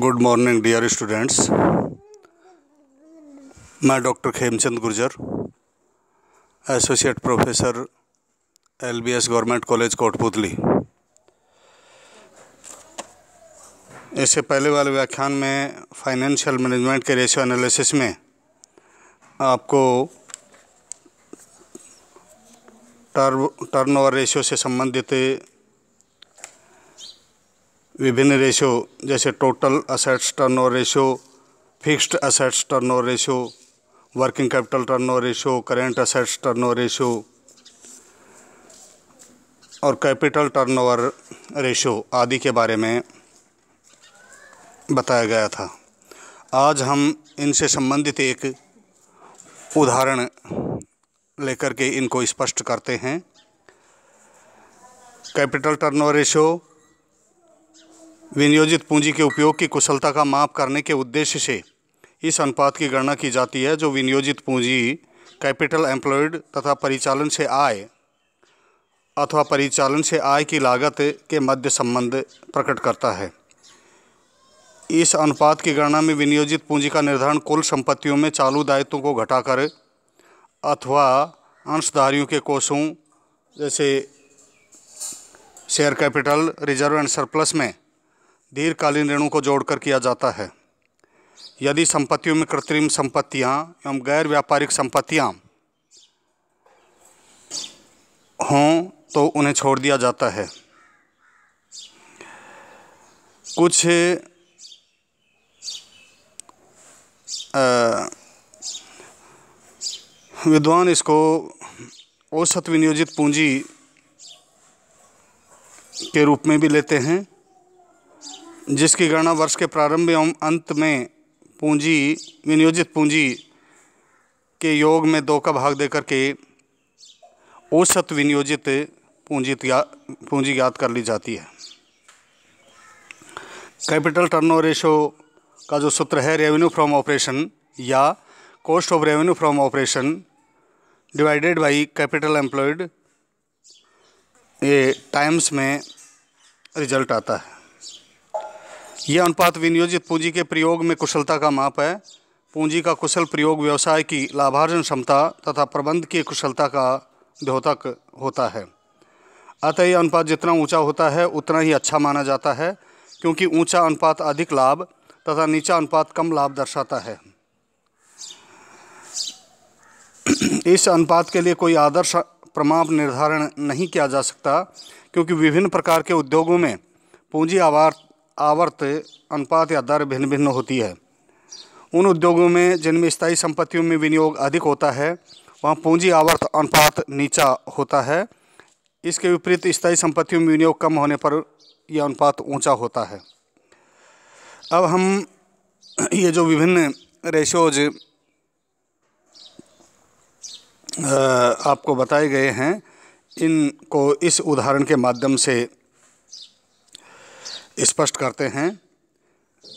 good morning dear students मैं doctor Khemchand Gurjar associate professor LBS government college Kotputli इससे पहले वाले व्याख्यान में फाइनेंशियल मैनेजमेंट के रेशियो एनालिसिस में आपको टर्न टर्नओवर रेशियो से संबंधित विभिन्न रेशो जैसे total assets turnover ratio fixed assets turnover ratio working capital turnover ratio current assets turnover ratio और कैपिटल टर्न ओवर रेशो आदि के बारे में बताया गया था आज हम इनसे संबंधित एक उदाहरण लेकर के इनको स्पष्ट करते हैं कैपिटल टर्नओवर रेशो विनियोजित पूंजी के उपयोग की कुशलता का माप करने के उद्देश्य से इस अनुपात की गणना की जाती है जो विनियोजित पूंजी कैपिटल एम्प्लॉयड तथा परिचालन से आय अथवा परिचालन से आय की लागत के मध्य संबंध प्रकट करता है इस अनुपात की गणना में विनियोजित पूंजी का निर्धारण कुल संपत्तियों में चालू दायित्वों को घटाकर अथवा अंशधारियों के कोषों जैसे share capital reserve and surplus में दीर्घकालीन ऋणों को जोड़कर किया जाता है यदि संपत्तियों में कृत्रिम संपत्तियां एवं गैर व्यापारिक संपत्तियां हों तो उन्हें छोड़ दिया जाता है कुछ विद्वान इसको औसत विनियोजित पूंजी के रूप में भी लेते हैं जिसकी गणना वर्ष के प्रारंभ एवं अंत में पूंजी विनियोजित पूंजी के योग में दो का भाग देकर के औसत विनियोजित पूंजी पूंजी ज्ञात कर ली जाती है कैपिटल टर्नओवर रेशो का जो सूत्र है रेवेन्यू फ्रॉम ऑपरेशन या cost of revenue from operation divided by capital employed ये टाइम्स में रिजल्ट आता है यह अनुपात विनियोजित पूंजी के प्रयोग में कुशलता का माप है पूंजी का कुशल प्रयोग व्यवसाय की लाभार्जन क्षमता तथा प्रबंध की कुशलता का द्योतक होता है अतः यह अनुपात जितना ऊंचा होता है उतना ही अच्छा माना जाता है क्योंकि ऊंचा अनुपात अधिक लाभ तथा नीचा अनुपात कम लाभ दर्शाता है इस अनुपात के लिए कोई आदर्श प्रमाप निर्धारण नहीं किया जा सकता क्योंकि विभिन्न प्रकार के उद्योगों में पूंजी आवार आवर्त अनुपात या दर भिन्न भिन्न होती है उन उद्योगों में जिनमें स्थायी संपत्तियों में विनियोग अधिक होता है वहाँ पूंजी आवर्त अनुपात नीचा होता है इसके विपरीत स्थायी संपत्तियों में विनियोग कम होने पर यह अनुपात ऊंचा होता है अब हम ये जो विभिन्न रेशोज आपको बताए गए हैं इनको इस उदाहरण के माध्यम से स्पष्ट करते हैं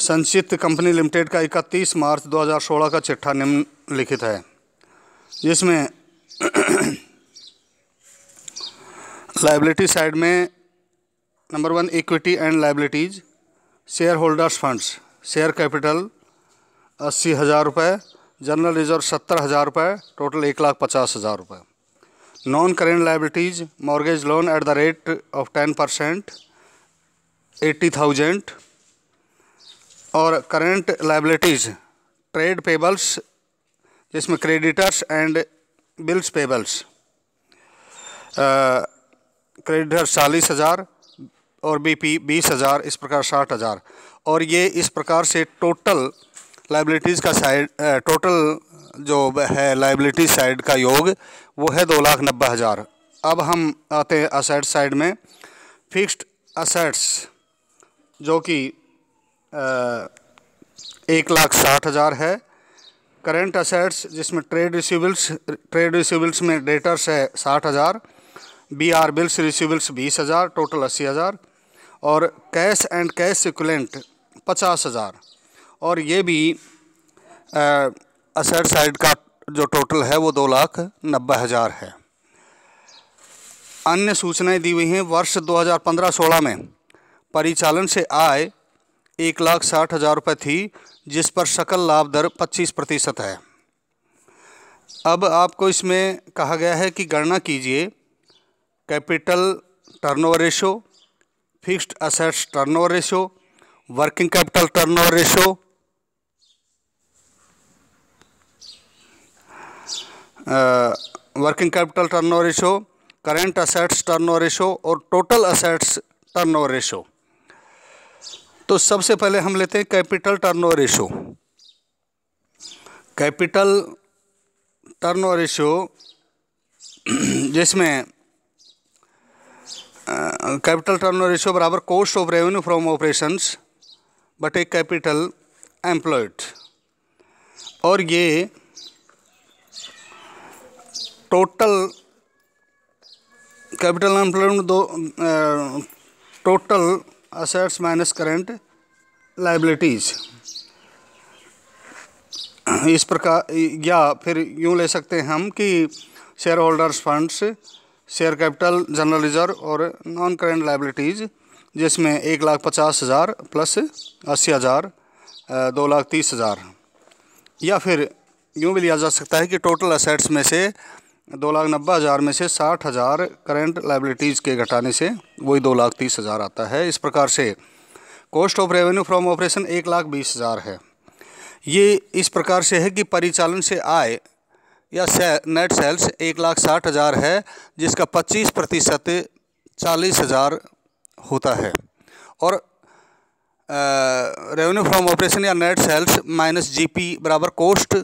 संचित कंपनी लिमिटेड का 31 मार्च 2016 का चिट्ठा निम्नलिखित है जिसमें लाइबिलिटी साइड में number one equity and liabilities shareholders funds share capital अस्सी हज़ार रुपये जनरल रिजर्व सत्तर हज़ार रुपये टोटल एक लाख पचास हज़ार रुपये non current liabilities mortgage loan at the rate of ten percent eighty thousand और करेंट लाइबिलिटीज़ ट्रेड पेबल्स जिसमें creditors and bills payables creditors चालीस हज़ार और बीपी बीस हज़ार इस प्रकार साठ हज़ार और ये इस प्रकार से टोटल लाइबिलिटीज़ का साइड टोटल जो है लाइबिलिटी साइड का योग वो है दो लाख नब्बे हज़ार अब हम आते हैं असेट साइड में फिक्स्ड असेट्स जो कि एक लाख साठ हज़ार है करेंट असेट्स जिसमें ट्रेड रिसिबल्स ट्रेड रिसिबल्स में डेटर्स है साठ हज़ार बी आर बिल्स रिसिबल्स बीस हज़ार टोटल अस्सी हज़ार और कैश एंड कैश सिकुलेंट पचास हज़ार और ये भी असेट साइड का जो टोटल है वो दो लाख नब्बे हज़ार है अन्य सूचनाएं दी हुई हैं वर्ष 2015-16 में परिचालन से आय एक लाख साठ हज़ार रुपये थी जिस पर सकल लाभ दर पच्चीस प्रतिशत है अब आपको इसमें कहा गया है कि गणना कीजिए capital turnover ratio fixed assets turnover ratio working capital turnover ratio working capital turnover ratio current assets turnover ratio और टोटल असेट्स टर्नओवर रेशो तो सबसे पहले हम लेते हैं capital turnover ratio capital turnover ratio जिसमें कैपिटल टर्नओवर रेशो बराबर cost of revenue from operations ए कैपिटल एम्प्लॉयड और ये टोटल कैपिटल एम्प्लॉयमेंट दो total assets minus current liabilities इस प्रकार या फिर यूँ ले सकते हैं हम कि shareholders funds share capital general reserve और नॉन करेंट लाइबिलिटीज़ जिसमें एक लाख पचास हज़ार प्लस अस्सी हज़ार दो लाख तीस हज़ार या फिर यूँ भी लिया जा सकता है कि टोटल असेट्स में से दो लाख नब्बे हज़ार में से साठ हज़ार करेंट लाइबिलिटीज़ के घटाने से वही दो लाख तीस हज़ार आता है इस प्रकार से cost of revenue from operation एक लाख बीस हज़ार है ये इस प्रकार से है कि परिचालन से आय या से, नेट सेल्स एक लाख साठ हज़ार है जिसका पच्चीस प्रतिशत चालीस हज़ार होता है और रेवेन्यू फ्रॉम ऑपरेशन या नेट सेल्स माइनस जी बराबर cost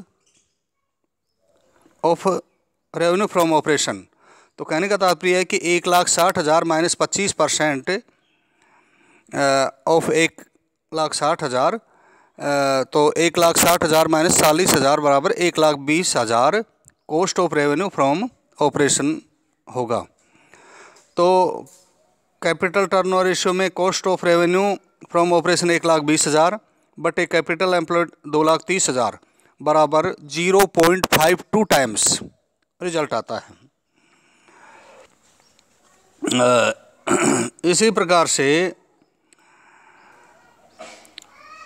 of revenue from operation तो कहने का तात्पर्य है कि एक लाख साठ हज़ार माइनस पच्चीस परसेंट ऑफ एक लाख साठ हज़ार तो एक लाख साठ हज़ार माइनस चालीस हज़ार बराबर एक लाख बीस हज़ार cost of revenue from operation होगा तो कैपिटल टर्नओवर रेशियो में cost of revenue from operation एक लाख बीस हज़ार बट ए कैपिटल एम्प्लॉयड दो लाख तीस हज़ार बराबर zero point five two times result आता है इसी प्रकार से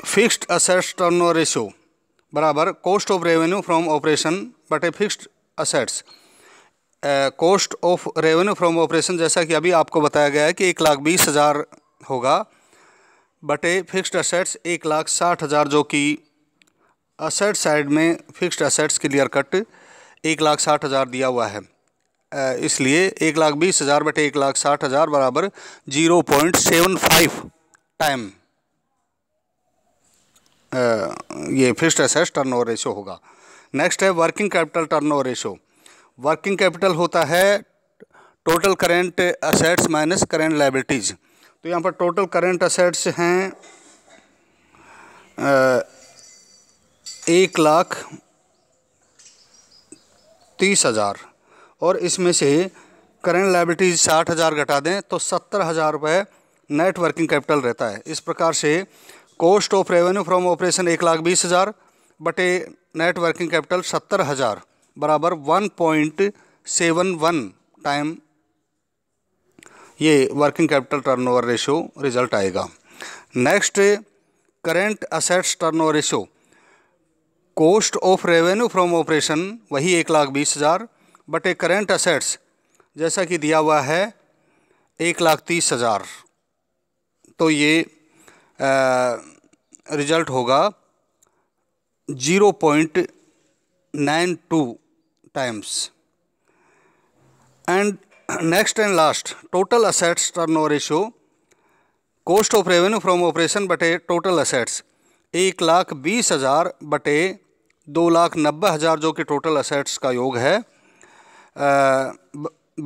फिक्स्ड असेट्स टर्नओवर रेशियो बराबर cost of revenue from operation बटे fixed assets cost of revenue from operation जैसा कि अभी आपको बताया गया है कि एक लाख बीस हज़ार होगा बटे फिक्स्ड असेट्स एक लाख साठ हज़ार जो कि असेट साइड में फिक्स्ड असेट्स क्लियर कट एक लाख साठ हज़ार दिया हुआ है इसलिए एक लाख बीस हज़ार बटे एक लाख साठ हज़ार बराबर zero point seven five time ये फिक्स्ड एसेस टर्न ओवर रेशो होगा नेक्स्ट है working capital turnover ratio working capital होता है total current assets minus current liabilities तो यहाँ पर टोटल करेंट असेट्स हैं एक लाख तीस हज़ार और इसमें से करेंट लाइबिलिटीज साठ हज़ार घटा दें तो सत्तर हज़ार रुपये नेट वर्किंग कैपिटल रहता है इस प्रकार से cost of revenue from operation एक लाख बीस हज़ार बटे नेट वर्किंग कैपिटल सत्तर हज़ार बराबर one point seven one time ये working capital turnover ratio result आएगा next current assets turnover ratio cost of revenue from operation वही एक लाख बीस हज़ार बटे करेंट असेट्स जैसा कि दिया हुआ है एक लाख तीस हज़ार तो ये आ, रिजल्ट होगा zero point nine two times and next and last total assets turnover ratio cost of revenue from operation बटे टोटल असेट्स एक लाख बीस हज़ार बटे दो लाख नब्बे हज़ार जो कि टोटल असेट्स का योग है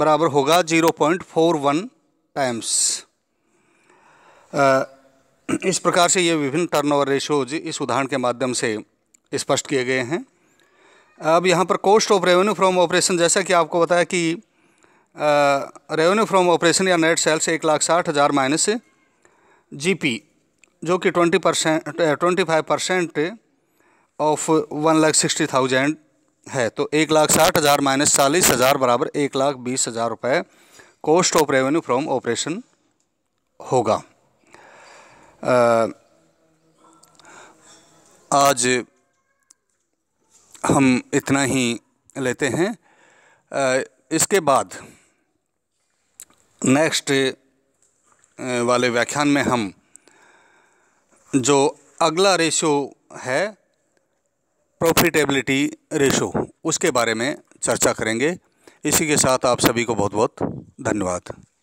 बराबर होगा zero point four one times इस प्रकार से ये विभिन्न टर्नओवर रेशियोज इस उदाहरण के माध्यम से स्पष्ट किए गए हैं अब यहाँ पर cost of revenue from operation जैसा कि आपको बताया कि रेवेन्यू फ्रॉम ऑपरेशन या नेट सेल्स एक लाख साठ हज़ार माइनस जी जो कि twenty percent twenty five percent of one lakh sixty thousand है तो एक लाख साठ हज़ार माइनस चालीस हज़ार बराबर एक लाख बीस हज़ार रुपये cost of revenue from operation होगा आज हम इतना ही लेते हैं इसके बाद नेक्स्ट वाले व्याख्यान में हम जो अगला रेशियो है प्रॉफिटेबिलिटी रेशो उसके बारे में चर्चा करेंगे इसी के साथ आप सभी को बहुत बहुत धन्यवाद